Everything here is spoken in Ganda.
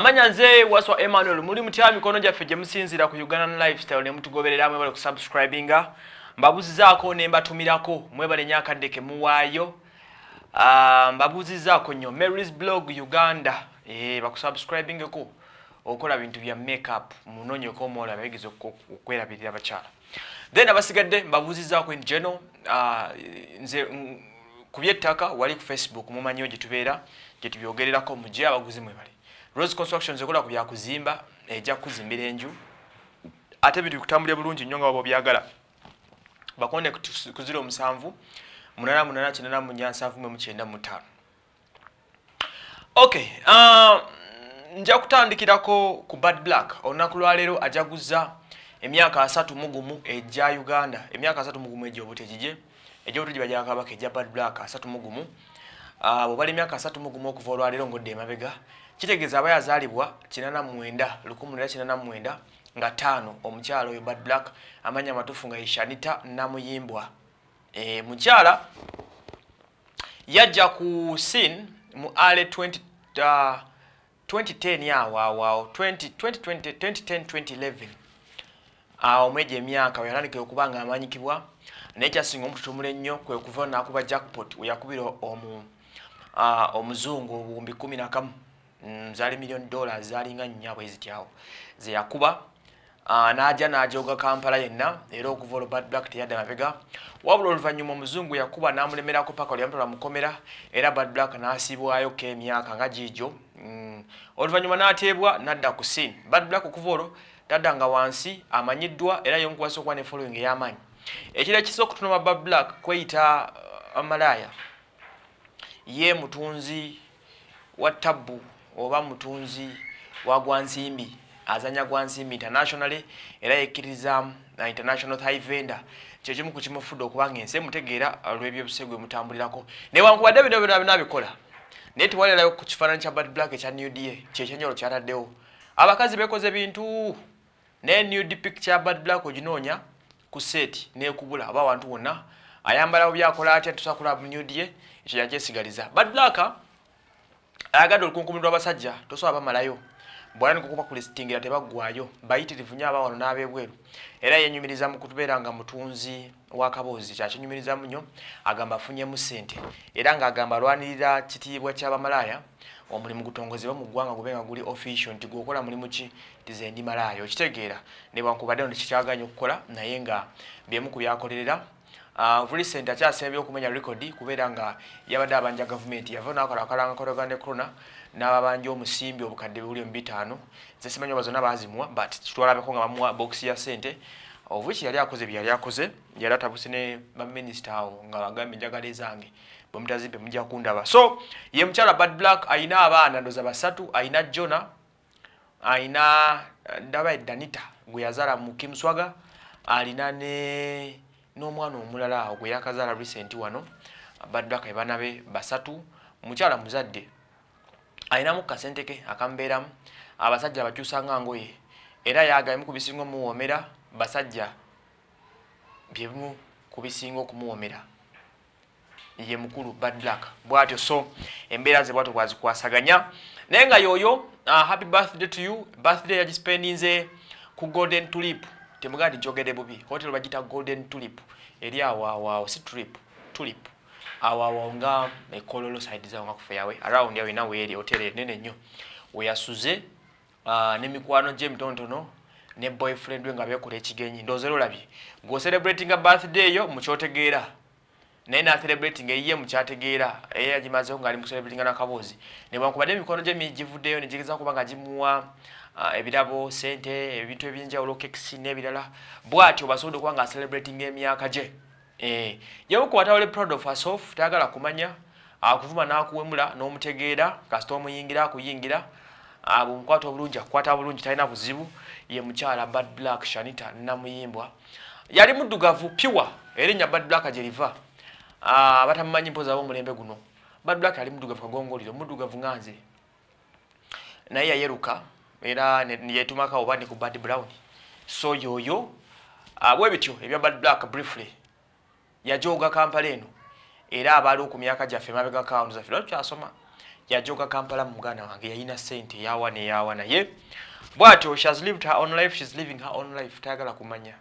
Amanya nze waso Emmanuel muri mutya mikono ja feje msinzira ku Uganda lifestyle ne mutugoberera mwe bale subscribinga mbabuzi zako ne mbatumirako mwe bale nyaka ndeke muwayo ah mbabuzi zako nyo Mary's blog Uganda eh bakusubscribinga ko okola bintu bya makeup munonyo ko mola bagize okwera bidira bachala then abasigadde mbabuzi zako in general ah nze mm, kubyettaka wali ku Facebook mumanyo jitubera jitubyogererako mujja abaguzi mwe bale rose construction ekola ku byakuzimba ejja eh, kuzimbira enju ate biri kutambulira bulungi nnyo nga wabo byagala bakonde ku ziro omusanvu munana munana kinana munya nsanvu mwe mukyenda mutaano ok uh, nja kutandikirako ku bad black olunaku lwaleero ajaguza emyaka asatu mugumu ejja uganda emyaka asatu mugumu egyobuto egige egyobuto giba gyakabaka ejja bad black asatu mugumu uh, bwebala emyaka asatu mugumu okuva olwaleero ngaodde emabega kitegeeza aba yazaalibwa 89 nga 5 omukyala oyo bad black amanya matufu nga ishanita namuyimbwa e, mukyala yajja ku sin mu ale 20, uh, 2010 ya wawao 2010-2011 awo omweja emyaka weyalandikira okubanga amanyikibwa nekyasinga omututumula ennyo kwe kuva nakuba jackpot weyakubira omu uh, omuzungu obuwumbi kumi nakamu Mm, zaali million dollars zaalinga nnya bwe zityawo ze yakuba uh, n'ajja n'ajooga kampala yenna era okuva olwo bad black teyadde mabega wabula oluvannyuma omuzungu yakuba n'amulemerako paka oli yamutola mukomera era bad black n'asibwayoko emyaka nga giijo mm. oluvannyuma n'ateebwa n'adda ku sin bad black okuva olwo taddanga wansi amanyiddwa era yomukwasa okuba ne following ey'amaanyi ekira kisa okutunuma bad black kweyita uh, malaaya ye mutunzi wa tabu oba mutunzi wa gwansimbi azanya gwansimbi internationally era yekkiriza uh, international tie vender kyekimu ku kimufudde okuba nga ensi emutegeera olw'ebyobuse uh, gwe mutambulirako newankubadde bino byona binaabikola naye tewalirayo ku kifaananyi kya bad black ekya new da kyekyenyolo kyataddewo abakazi bekoze ebintu naye new d pic kya bad black oginoonya ku seeti n'ekubula oba awantu wonna ayambalawo byakola atya tusakula new da ekyo yakyesigaliza bad black ayagadde olukunkumiro lw'abasajja tosobola bamalayo bwala nikukuba ku lisitingira tebaggwayo bayitirivu nyo abawano n'abeebweru era yenyumirizamu kutubeera nga mutunzi wa kaboozi kyakinyumirizamu nnyo agamba afunyemu ssente era ng'agamba alwanirira kitiibwa ky'abamalaaya omulimu gutongozebwa mu ggwanga gube nga guli official nti gweokola mulimu ki tize ndimalaaya okitegeera newankubaddeno tekikyaganya okukola naye nga byemu ku byakolerera vuli ah, center kya sembe okumenya record kubedanga yabadde abanja government yavona akola akalanga koroga ne corona na babanja omusimbi obukadde buli mbitano ze simanyo bazona bazimwa but tutwala bako nga mamwa box ya sente ovuchi yali akoze byali akoze yali atabuse ne ba minister awo nga bagambye njagale zange bwemutazimpe mujja kundaba so ye mukyala bad black aina abaana ndoza basatu aina jona aina eh, ndaba danita gwe yazala mu kimswaga alina ne n'omwana omulala ogwe yakazaala recenti wano abaddwako ebaana be basatu mukyala muzadde ayinamu kukasente ke akambeeramu abasajja bakyusa nga ngoye era yagaimu kubisinga omuwoomera basajja byebimu kubisinga okumuwoomera ye mukulu badlack bwatyo so embeera ze bwato bwazikwasaganya naye nga yoyo uh, happy birthday to you birthday yagispendinze ku golden tulip temugadi njogede bubi hotel bagita golden tulip eri awa awa si trip tulip awa awa nga ekololo side za nga kufa yawe around yawe nawe eri hotel nene nyo we yasuze uh, ne mikwano jem tontono ne boyfriend we nga bekule ekigenyi ndozero labi go celebrating a birthday yo muchotegera naye naaterebureti ngaeye mukyategeera eye agimazeko ngaali mukuterebureti nga nakaboozi nebwankubadde emikono gye migivuddeyo negigeza kuba nga gimuwa ebirabo sente ebintu ebyenjawulo kekisi n'ebirala bwatyo basobodde okuba nga aserebureting emyaka gye eh, yabukuwatawole proud of asof tayagala kumanya akuvuma n'akuwemula n'omutegeera kasita omuyingira akuyingira bwemukwata obulungi akukwata bulungi talina buzibu ye mukyala bad black shanita namuyimbwa yali muddugavu piwa erinnya bad black gye liva Ah, abatamumanyi mpoza bomulembe guno badulak ali muddugavu kagongoliro muddugavu nganze naye yayeruka era yetumaka oba ne ku bad brown so yoyo ah, bwe bityo ebya badblack briefly yajoga kampala eno era abaaliwo ku myaka gyaffe mabega kawundu zaffe lwakyasoma yajoga kampala mu muganda wange yayina sente eyawa neyawa naye bwatyo she has lived her own life she's living her own life tayagala kumanya